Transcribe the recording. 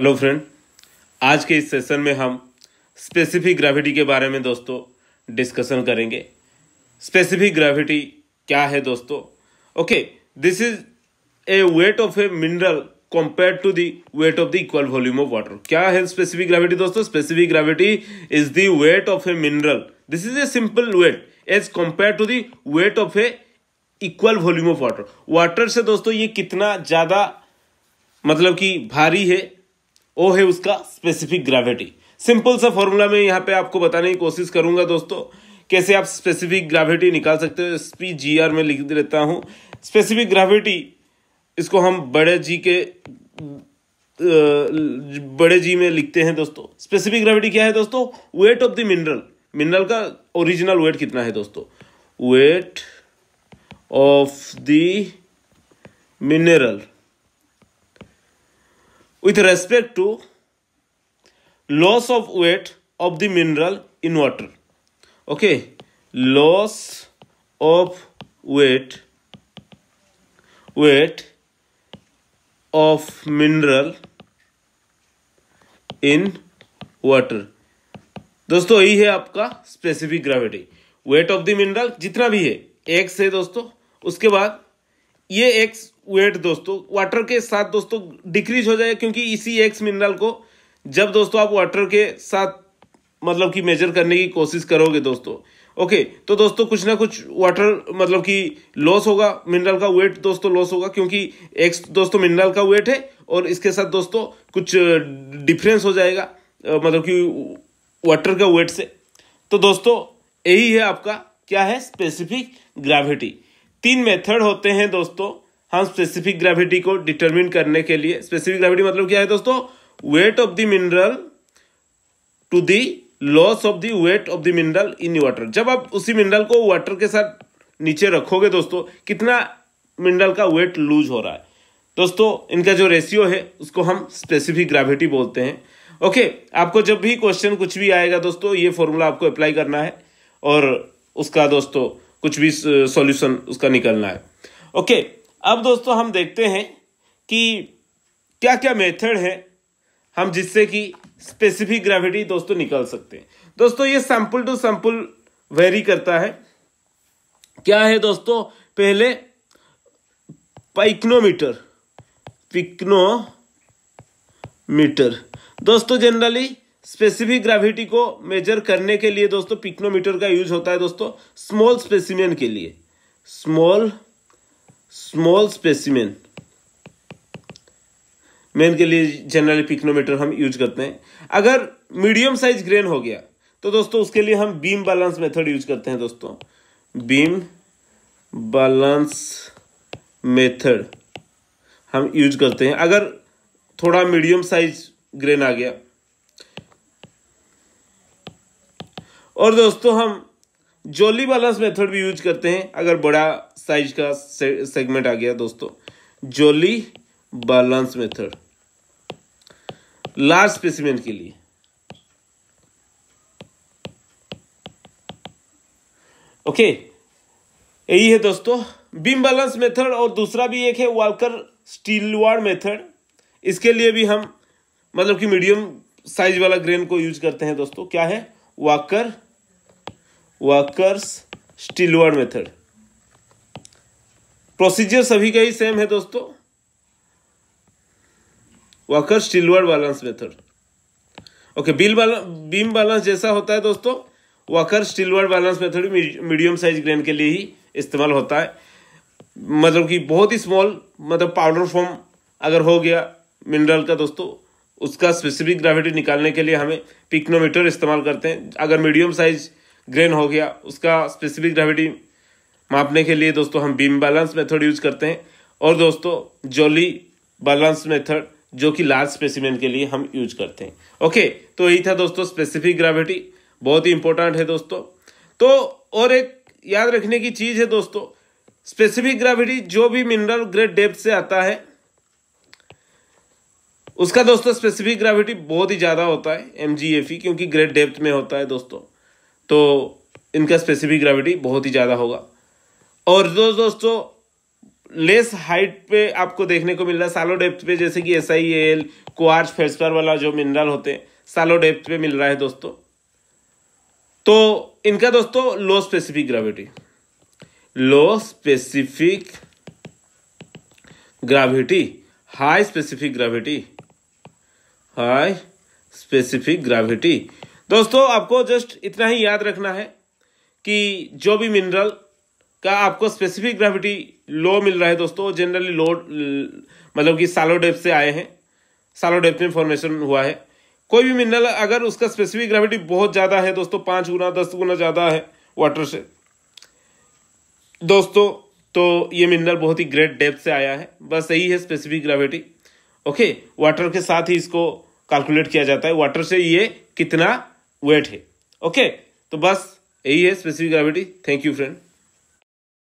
hello friend आज के इस सेशन में हम स्पेसिफिक ग्रेविटी के बारे में दोस्तों डिस्कशन करेंगे स्पेसिफिक ग्रेविटी क्या है दोस्तों okay this is a weight of a mineral compared to the weight of the equal volume of water क्या है स्पेसिफिक ग्रेविटी दोस्तों specific gravity is the weight of a mineral this is a simple weight as compare to the weight of a equal volume of water water से दोस्तों ये कितना ज्यादा मतलब कि भारी है ओ है उसका स्पेसिफिक ग्रेविटी सिंपल सा फॉर्मूला में यहाँ पे आपको बताने की कोशिश करूंगा दोस्तों कैसे आप स्पेसिफिक ग्रेविटी निकाल सकते हो एस पी जी आर में लिख देता हूँ स्पेसिफिक ग्रेविटी इसको हम बड़े जी के बड़े जी में लिखते हैं दोस्तों स्पेसिफिक ग्रेविटी क्या है दोस्तों weight of the mineral mineral का ओरिजिनल वेट कितना है दोस्तों weight of the mineral with respect to loss of weight of the mineral in water okay loss of weight weight of mineral in water दोस्तों यही है आपका specific gravity weight of the mineral जितना भी है एक्स है दोस्तों उसके बाद ये एक्स वेट दोस्तों वाटर के साथ दोस्तों डिक्रीज हो जाएगा क्योंकि इसी एक्स मिनरल को जब दोस्तों आप वाटर के साथ मतलब कि मेजर करने की कोशिश करोगे दोस्तों ओके तो दोस्तों कुछ ना कुछ वाटर मतलब कि लॉस होगा मिनरल का वेट दोस्तों लॉस होगा क्योंकि एक्स दोस्तों मिनरल का वेट है और इसके साथ दोस्तों कुछ डिफरेंस हो जाएगा मतलब कि वाटर का वेट से तो दोस्तों यही है आपका क्या है स्पेसिफिक ग्रेविटी तीन मेथड होते हैं दोस्तों हम स्पेसिफिक ग्रेविटी को डिटरमिन करने के लिए स्पेसिफिक ग्रेविटी मतलब क्या है दोस्तों weight of the mineral to the loss of the weight of the mineral in water जब आप उसी मिनरल को वाटर के साथ नीचे रखोगे दोस्तों कितना मिनरल का वेट लूज हो रहा है दोस्तों इनका जो रेशियो है उसको हम स्पेसिफिक ग्रेविटी बोलते हैं ओके okay, आपको जब भी क्वेश्चन कुछ भी आएगा दोस्तों ये फॉर्मूला आपको अप्लाई करना है और उसका दोस्तों कुछ भी सॉल्यूशन uh, उसका निकलना है ओके okay, अब दोस्तों हम देखते हैं कि क्या क्या मेथड है हम जिससे कि स्पेसिफिक ग्रेविटी दोस्तों निकल सकते हैं दोस्तों ये सैंपल टू सैंपल वेरी करता है क्या है दोस्तों पहले पाइक्नोमीटर पिक्नोमीटर दोस्तों जनरली स्पेसिफिक ग्रेविटी को मेजर करने के लिए दोस्तों पिक्नोमीटर का यूज होता है दोस्तों स्मॉल स्पेसिमेन के लिए स्मॉल स्मॉल स्पेसिमेन मेन के लिए जनरली पिक्नोमीटर हम यूज करते हैं अगर मीडियम साइज ग्रेन हो गया तो दोस्तों उसके लिए हम बीम बैलेंस मेथड यूज करते हैं दोस्तों बीम बैलेंस मेथड हम यूज करते हैं अगर थोड़ा मीडियम साइज ग्रेन आ गया और दोस्तों हम जोली बैलेंस मेथड भी यूज करते हैं अगर बड़ा साइज का सेगमेंट आ गया दोस्तों Jolly balance method large specimen के लिए ओके यही है दोस्तों बीम बैलेंस मेथड और दूसरा भी एक है वालकर स्टीलवार मेथड इसके लिए भी हम मतलब कि मीडियम साइज वाला ग्रेन को यूज करते हैं दोस्तों क्या है Walker workers steelyard method procedure सभी का ही सेम है दोस्तों worker steelyard balance method okay बिल बीम बैलेंस जैसा होता है दोस्तों worker steelyard balance method medium size grain के लिए ही इस्तेमाल होता है मतलब कि बहुत ही स्मॉल मतलब पाउडर फॉर्म अगर हो गया मिनरल का दोस्तों उसका स्पेसिफिक ग्रेविटी निकालने के लिए हमें पिक्नोमीटर इस्तेमाल करते हैं अगर मीडियम साइज़ ग्रेन हो गया उसका स्पेसिफिक ग्रेविटी मापने के लिए दोस्तों हम बीम बैलेंस मेथड यूज करते हैं और दोस्तों जोली बैलेंस मेथड जो कि लार्ज स्पेसिमेंट के लिए हम यूज करते हैं ओके तो यही था दोस्तों स्पेसिफिक ग्रेविटी बहुत ही इंपॉर्टेंट है दोस्तों तो और एक याद रखने की चीज़ है दोस्तों स्पेसिफिक ग्रेविटी जो भी मिनरल ग्रेड डेप्थ से आता है उसका दोस्तों स्पेसिफिक ग्रेविटी बहुत ही ज़्यादा होता है एम क्योंकि ग्रेट डेप्थ में होता है दोस्तों तो इनका स्पेसिफिक ग्रेविटी बहुत ही ज़्यादा होगा और जो दोस्तों लेस हाइट पे आपको देखने को मिल रहा है सालो डेप्थ पे जैसे कि एस आई एल क्वार्च फेस्टर वाला जो मिनरल होते हैं सालो डेप्थ पे मिल रहा है दोस्तों तो इनका दोस्तों low specific gravity low specific gravity high specific gravity high specific gravity दोस्तों आपको जस्ट इतना ही याद रखना है कि जो भी मिनरल का आपको स्पेसिफिक ग्रेविटी लो मिल रहा है दोस्तों जनरली लो मतलब कि डेप से आए हैं सालो डेप में फॉर्मेशन हुआ है कोई भी मिनरल अगर उसका स्पेसिफिक ग्रेविटी बहुत ज़्यादा है दोस्तों पांच गुना दस गुना ज़्यादा है वाटर से दोस्तों तो ये मिनरल बहुत ही ग्रेट डेप्थ से आया है बस यही है स्पेसिफिक ग्रेविटी ओके वाटर के साथ ही इसको कैलकुलेट किया जाता है वाटर से ये कितना वेट है ओके तो बस यही है specific gravity thank you friend